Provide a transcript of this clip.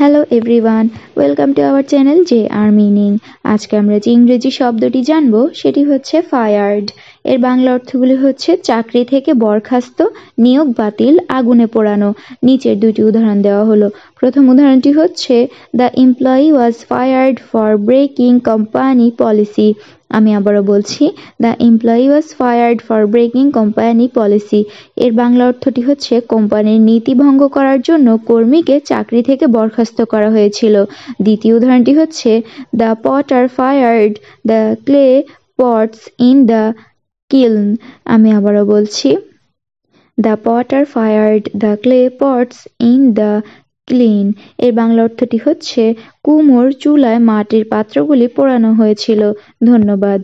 hello everyone welcome to our channel J R meaning আজকে আমরা যে ইংরেজি শব্দটি জানব সেটি হচ্ছে ফায়ার্ড এর বাংলা অর্থগুলি হচ্ছে চাকরি থেকে বরখাস্ত নিয়োগ বাতিল আগুনে পোড়ানো নিচের দুটি উদাহরণ দেওয়া হলো প্রথম উদাহরণটি হচ্ছে the employee was fired for breaking company policy আমি আবারও বলছি the employee was fired for breaking company policy এর বাংলা অর্থটি হচ্ছে কোম্পানির নীতি ভঙ্গ করার জন্য কর্মীকে চাকরি থেকে বরখাস্ত করা হয়েছিল দ্বিতীয় উদাহরণটি হচ্ছে the potter fired the clay pots in the kiln আমি আবারও বলছি the potter fired the clay pots in the kiln এর বাংলা অর্থটি হচ্ছে কুমোর চুলায় মাটির পাত্রগুলি পোড়ানো হয়েছিল ধন্যবাদ